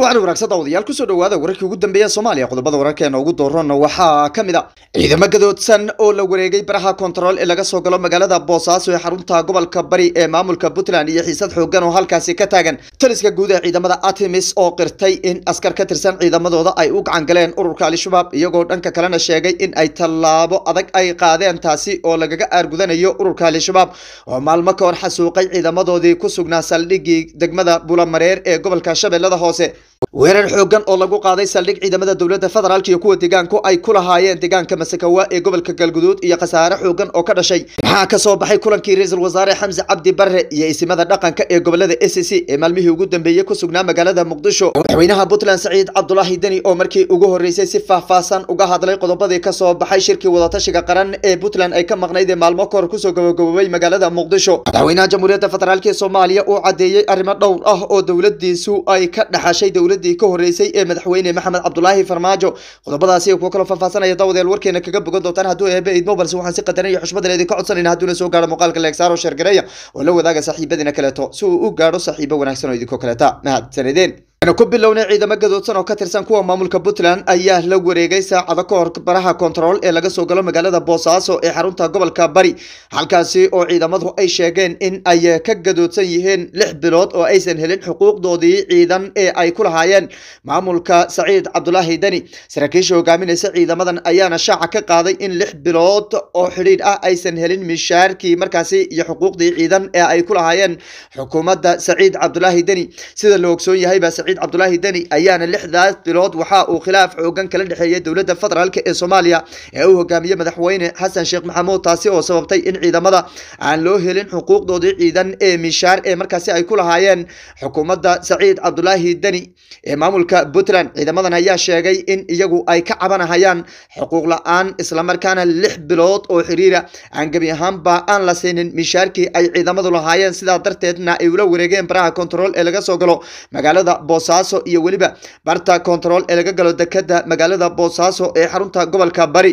warwacni wanaagsan daawadayaal kusoo dhawaada wararkii ugu dambeeya soomaaliya qodobada wararkeena ugu doorana waxaa ka mid a ah ciidamo gadoodsan oo la wareegay baraha kontarool ee laga soo galo magaalada boosaaso ee xarunta gobolka bari ee maamulka puntland iyo xiisad xooggan oo halkaasi ka taagan taliska guud ee ciidamada artemis oo qirtay in askar ka tirsan ciidamadooda ay u gacan galeen ururka al-shabaab iyagoo dhanka kalena sheegay in ay tallaabo adag ay qaadeen taasi oo lagaga aargudanayo ururka al-shabaab oo maalmo ka hor xasuuqay ciidamadoodii ku sugnaa saldhigii degmada bulamareer ee gobolka shabeellada hoose weerar xooggan oo lagu qaaday saldhig ciidamada dowladda federaalk iyo kuwa deegaanku ay ku lahaayeen deegaanka masakawa ee gobolka galguduud iyo khasaare xoogan oo ka dhashay waxaa ka soo baxay kulankii ra-iisul wasaare xamse cabdi barre iyo isimada dhaqanka ee gobolada e c ee maalmihii ugu dambeeyey ku sugnaa magaalada muqdisho madaxweynaha puntland saciid cabdulaahi deni oo markii ugu horreysay si faahfaahsan uga hadlay qodobadii ka soo baxay shirkii wadatashiga qaran ee puntland ay ka maqnayd ee maalmo kahor kusoo gabagaboobay magaalada muqdisho madaxweynaha jamhuuriyadda federaalk ee soomaaliya uu caddeeyey arrimo dhowr ah oo dowladiisu ay ka dhaxashay dowladii ka horeysay ee madaxweyne maxamed cabdulaahi farmaajo qodobadaasi kuwo kaloo faahfaasanaya dawadeel warkeena kaga bogan doontaan hadduu eebe idmo balse waxaan si qadaran iyo xushmadan idinka codsanayna hadduuna soo gaaro muuqaalka leegsaaro sheergareeya oo la wadaaga saaxiibadiina kaleeto si uu u gaadho saaxiibo wanaagsan oo idinko kaleeta mahadsanadeen ku bilowna ciidamo gadoodsan oo ka tirsan kuwa maamulka puntland ayaa la wareegay saacada ka hor baraha kontarool ee laga soo galo magaalada boosaaso ee xarunta gobolka bari halkaasi oo ciidamadu ay sheegeen in ay ka gadoodsan yihiin lix bilood oo aysan helin xuquuqdoodii ciidan ee ay ku lahaayeen maamulka saciid cabdulaahi deni saraakiisha hogaaminaysa ciidamadan ayaana shaaca ka qaaday in lix bilood oo xidhiidh ah aysan helin mishaarkii markaasi iyo xuquuqdii ciidan ee ay ku lahaayeen xukuumadda saciid cabdulaahi deni sida la ogsoon yahayba saciid cabdulaahi deni ayaana lixdaas bilood waxa uu khilaaf xoogan kala dhexeeyey dowladda federaalk ee soomaaliya ee uu hogaamiye madaxweyne xasan sheekh maxamuud taasi oo sababtay in ciidamada aan loo helin xuquuqdoodii ciidan ee mishaar ee markaasi ay ku lahaayeen xukuumadda saciid cabdulaahi deni ee maamulka puntland ciidamadan ayaa sheegay in iyagu ay ka cabanahayaan xuquuq la-aan islamarkaana lix bilood oo xiriira aan gebi ahaanba aan la siinin mishaarkii ay ciidamadu lahaayeen sidaa darteedna ay ula wareegeen baraha control ee laga soo galo magaalada boosaaso iyo weliba barta kontarool ee laga galo dekada magaalada boosaaso ee xarunta gobolka bari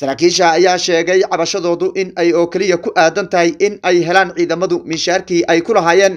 saraakiisha ayaa sheegay cabashadoodu in ay oo keliya ku aadan tahay in ay helaan ciidamadu minshaarkii ay ku lahaayeen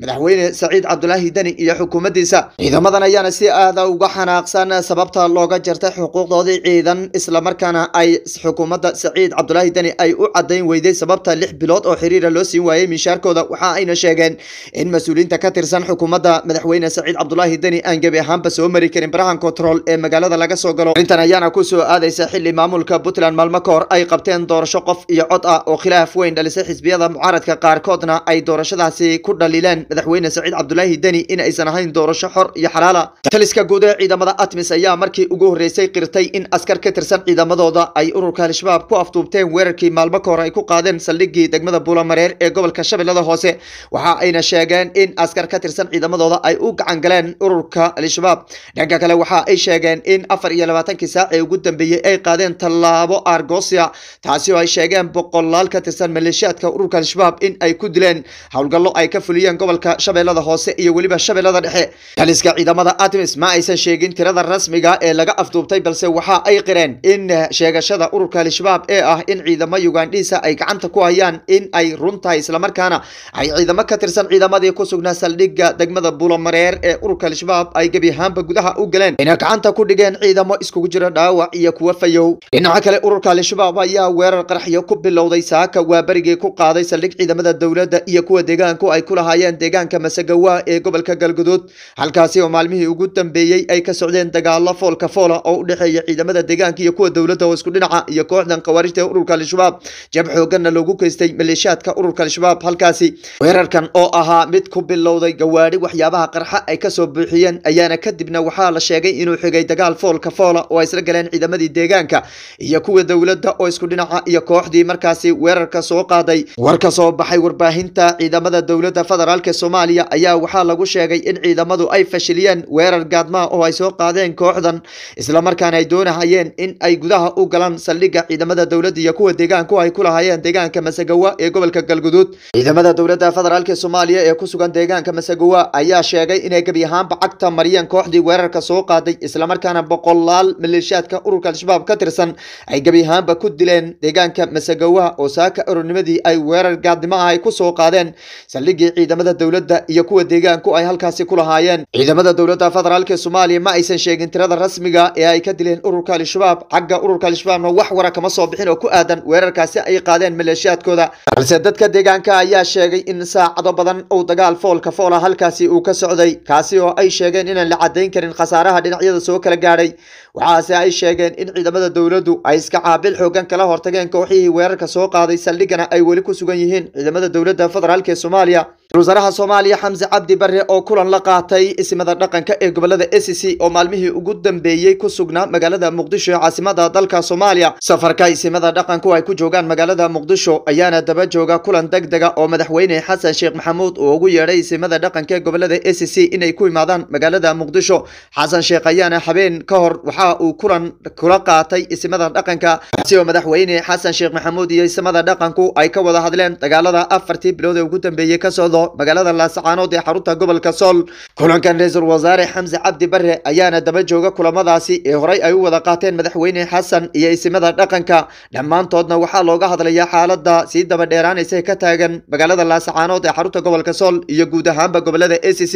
madaxweyne saciid cabdulaahi deni iyo xukuumaddiisa ciidamadan ayaana si aada uga xanaaqsan sababta looga jartay xuquuqdoodii ciidan islamarkaana ay xukuumadda saciid cabdulaahi deni ay u cadayn weyday sababta lix bilood oo xiriira loo siin waayey minshaarkooda waxa ayna sheegeen in mas uuliinta ka tirsan xukuumadda madaxweyne saciid cabdulahi cabdulaahi deni aan gebi ahaanba soo mari karin barahan kotrool ee magaalada laga soo galo arrintan ayaana ku soo aadaysa xili maamulka puntland maalmo ka hor ay qabteen doorasho qof iyo cod ah oo khilaaf weyn dhalisay xisbiyada mucaaradka qaarkoodna ay doorashadaasi ku dhaliileen madaxweyne saciid cabdulaahi deni in aysan ahayn doorasho xor iyo xalaala taliska guud ee ciidamada atmis ayaa markii ugu horreysay qirtay in askar ka tirsan ciidamadooda ay ururka al-shabaab ku afduubteen weerarkii maalmo ka hor ay ku qaadeen saldhigii degmada buulamareer ee gobolka shabeellada hoose waxa ayna sheegeen in askar ka tirsan ciidamadooda ay u gacan galeen ururka al-shabaab dhanka kale waxa ay sheegeen in afar iyo labaatankii saac ee ugu dambeeyey ay qaadeen tallaabo argosia taasi oo ay sheegeen boqolaal ka tirsan maleeshiyaadka ururka al-shabaab in ay ku dileen howlgallo ay ka fuliyeen gobolka shabeellada hoose iyo weliba shabeellada dhexe taliska ciidamada artemis ma aysan sheegin tirada rasmiga ee laga afduubtay balse waxa ay qireen in sheegashada ururka al-shabaab ee ah in ciidamo ugandhiisa ay gacanta ku hayaan in ay runtahay islamarkaana ay ciidamo ka tirsan ciidamadii ku sugnaa saldhigga degmada buulomareer ee ururka al-shabaab ay gebi ahaanba gudaha u galeen ayna gacanta ku dhigeen ciidamo iskugu jira dhaawac iyo kuwa fayow dhinaca kale ururka al-shabaab ayaa weerar qaraxyo ku bilowday saaka waa berigii ku qaaday saldhig ciidamada dowladda iyo kuwa deegaanku ay ku lahaayeen deegaanka masagawa ee gobolka galguduud halkaasi oo maalmihii ugu dambeeyey ay ka socdeen dagaalo foolka foola oo u dhexeeya ciidamada deegaanka iyo kuwa dowladda oo isku dhinaca iyo kooxdan khawaarijta ee ururka al-shabaab jab xooganna loogu geystay maleeshaadka ururka al-shabaab halkaasi weerarkan oo ahaa mid ku bilowday gawaadhi waxyaabaha qarxa ay ka soo buuxiyeen ayaana kadibna waxaa la sheegay inuu xigay dagaal foolka foola oo ay isla galeen ciidamadii deegaanka iyo kuwa dowladda oo isku dhinaca iyo kooxdii markaasi weerarka soo qaaday war soo baxay warbaahinta ciidamada dowladda federaalk soomaaliya ayaa waxaa lagu sheegay in ciidamadu ay fashiliyeen weerar gaadmaa oo ay soo qaadeen kooxdan islamarkaana ay doonahayeen in ay gudaha u galaan saldhigga ciidamada dowladda iyo kuwa deegaanku ay ku lahaayeen deegaanka masegawa ee gobolka galguduud ciidamada dowladda federaalk soomaaliya ee ku sugan deegaanka masegawa ayaa sheegay inay gabi ahaan cagta maryan kooxdii weerarka soo qaaday islamarkaana boqolaal maleeshiyaadka ururka al-shabaab ka tirsan ay gebi ahaanba ku dileen deegaanka masagawaha oo saaka oronimadii ay weerar gaadnimo ah ay ku soo qaadeen saldhigii ciidamada dowladda iyo kuwa deegaanku ay halkaasi ku lahaayeen ciidamada dowladda federaalk soomaaliya ma aysan sheegin tirada rasmiga ee ay ka dileen ururka al-shabaab xagga ururka al-shabaabna wax wara kama soo bixin oo ku aadan weerarkaasi ay qaadeen maleeshiyaadkooda balse dadka deegaanka ayaa sheegay in saacado badan uu dagaal foolka foola halkaasi uu ka socday kaasi oo ay sheegeen inaan la caddayn karin khasaaraha dhinacyada soo kala gaadhay waxaase ay sheegeen in ciidamada dowladdu ay iska caabil xoogan kala hortageen kooxihii weerarka soo qaaday saldhiggana ay weli ku sugan yihiin ciidamada dowladda federaalk ee soomaaliya wasaaraha soomaaliya xamse cabdi barre oo kulan la qaatay isimada dhaqanka ee gobolada c oo maalmihii ugu dambeeyey ku sugnaa magaalada muqdisho ee caasimada dalka soomaaliya safarka isimada dhaqanku ay ku joogaan magaalada muqdisho ayaana daba jooga kulan deg dega oo madaxweyne xasan sheekh maxamuud uu ugu yeedhay isimada dhaqanka ee gobolada ecc inay ku imaadaan magaalada muqdisho xasan sheekh ayaana habeen ka hor waxa uu kulan kula qaatay isimada dhaqanka si oo madaxweyne xasan sheekh maxamuud iyo isimada dhaqanku ay ka wada hadleen dagaalada afartii bilood ee ugu dambeeyey ka socdo magaalada laasacaanood ee xarunta gobolka sool kulankan ra-iisul wasaare xamse cabdi bare ayaana daba jooga kulamadaasi ee horey ay u wada qaateen madaxweyne xasan iyo isimada dhaqanka dhammaantoodna waxaa looga hadlayaa xaalada sii daba dheeraanaysa ka taagan magaalada laasacaanood ee xarunta gobolka sool iyo guud ahaanba gobolada a c c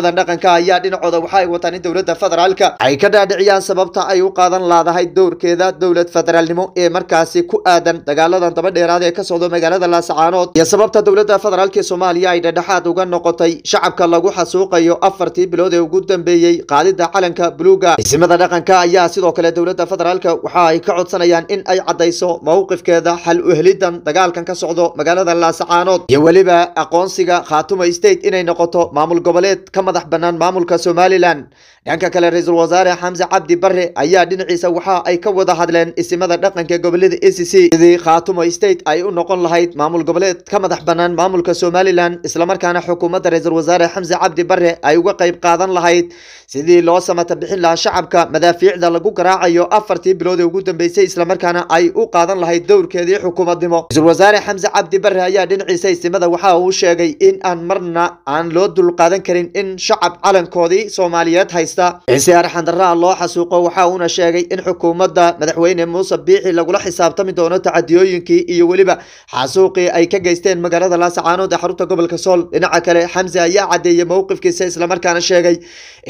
ciidamada dhaqanka ayaa dhinacooda waxa ay wataan in dowladda federaalka ay ka dhaadhiciyaan sababta ay u qaadan laadahay dowrkeeda dowlad federaalnimo ee markaasi ku aadan dagaaladan dabadheeraad ee ka socdo magaalada laasacaanood iyo sababta dowladda federaalk ee soomaaliya ay dhedhexaad uga noqotay shacabka lagu xasuuqayo afartii bilood ee ugu dambeeyey qaadida calanka buluuga isimada dhaqanka ayaa sidoo kale dowladda federaalk waxa ay ka codsanayaan in ay caddayso mowqifkeeda xal uhelidan dagaalkan ka socdo magaalada laasacaanood iyo weliba aqoonsiga khaatuma state inay noqoto maamul goboleed ka madax bannaan maamulka somalilan dhanka kale ra-iisul wasaare xamse cabdi barre ayaa dhinaciisa waxa ay ka wada hadleen isimada dhaqanka gobolada a c c sidii khaatumo state ay u noqon lahayd maamul goboleed ka madax bannaan maamulka somalilan islamarkaana xukuumadda ra-iisul wasaare xamse cabdi bare ay uga qayb qaadan lahayd sidii loo samata bixin lahaa shacabka madaafiicda lagu garaacayo afartii bilood ee ugu dambeysay islamarkaana ay u qaadan lahayd dowrkeedii xukuumadnimo ra-isul wasaare xamse cabdi barre ayaa dhinaciisa isimada waxa uu sheegay in aan marna aan loo dulqaadan karin in shacab calankoodii soomaaliyeed haysta ciise arxan darraha loo xasuuqo waxa uuna sheegay in xukuumadda madaxweyne muuse biixi lagula xisaabtami doono tacadiyooyinkii iyo weliba xasuuqii ay ka geysteen magaalada laasacaanood ee xarunta gobolka sool dhinaca kale xamse ayaa caddeeyey mowqifkiisa islamarkaana sheegay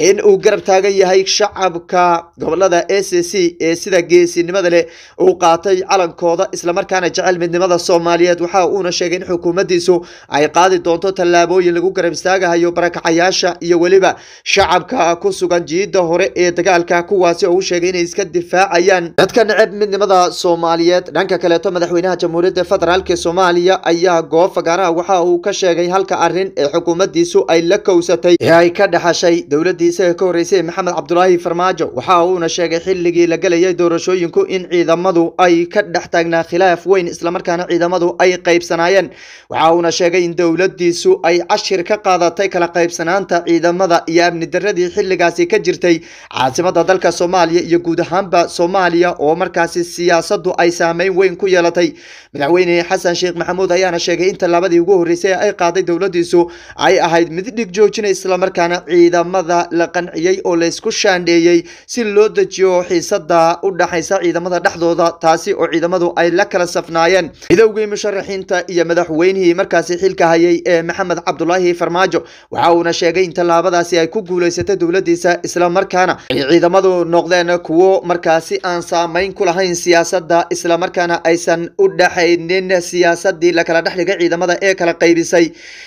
in uu garab taagan yahay shacabka gobolada a c c ee sida geesinimada leh uu qaatay calankooda islamarkaana jecel midnimada soomaaliyeed waxa uuna sheegay in xukuumaddiisu ay qaadi doonto tallaabooyin lagu garab istaagahayo barakacayaasha iyo weliba shacabka ku sugan jiida hore ee dagaalka kuwaasi oo u sheegay inay iska difaacayaan dadka neceb midnimada soomaaliyeed dhanka kaleeto madaxweynaha jamhuuriyadda federaalk soomaaliya ayaa goofa gaanaha waxa uu ka sheegay halka arrin ee xukuumaddiisu ay la kowsatay ee ay ka dhexashay dowladii isaga ka horreysay maxamed cabdulaahi farmaajo waxa uuna sheegay xilligii la gelayay doorashooyinku in ciidamadu ay ka dhex taagnaa khilaaf weyn islamarkaana ciidamadu ay qaybsanaayeen waxa uuna sheegay in dowladdiisu ay cashir ka qaadatay kala qaybsanaanta ciidamada iyo amni daradii xilligaasi ka jirtay caasimada dalka soomaaliya iyo guud ahaanba soomaaliya oo markaasi siyaasadu ay saameyn weyn ku yeelatay madaxweyne xasan sheekh maxamuud ayaana sheegay inta labadii ugu horreysay ay qaaday dowladiisu ay ahayd mid dhig joojina islamarkaana ciidamada la qanciyey oo laysku shaandheeyey si loo dejiyo xiisada u dhaxaysa ciidamada dhexdooda taasi oo ciidamadu ay la kala safnaayeen midowgii musharaxiinta iyo madaxweynihii markaasi xilka hayay ee maxamed cabdulaahi farmaajo waxa uuna sheegay tallaabadaasi ay ku guulaysato dowladiisa islamarkaana ay ciidamadu noqdeen kuwo markaasi aan saameyn ku lahayn siyaasadda markaana aysan u dhexaynin siyaasadii lakala dhexdhiga ciidamada ee kala qaybisay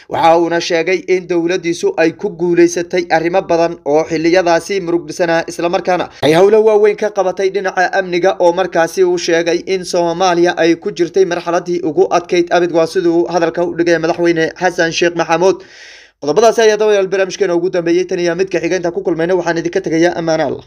waxa uuna sheegay in dowladiisu ay ku guulaysatay arrimo badan oo xilliyadaasi murugdhisanaa islamarkaana ay howlo waaweyn ka qabatay dhinaca amniga oo markaasi uu sheegay in soomaaliya ay ku jirtay marxaladii ugu adkayd abid waa siduu hadalka u dhigay madaxweyne xasan sheekh maxamuud qodobadaasi ayaa dabayaal barnaamijkeena ugu dambeeyey tan iyo midka xigeenta ku kulmayna waxaan idinka tegayaa ammaano allah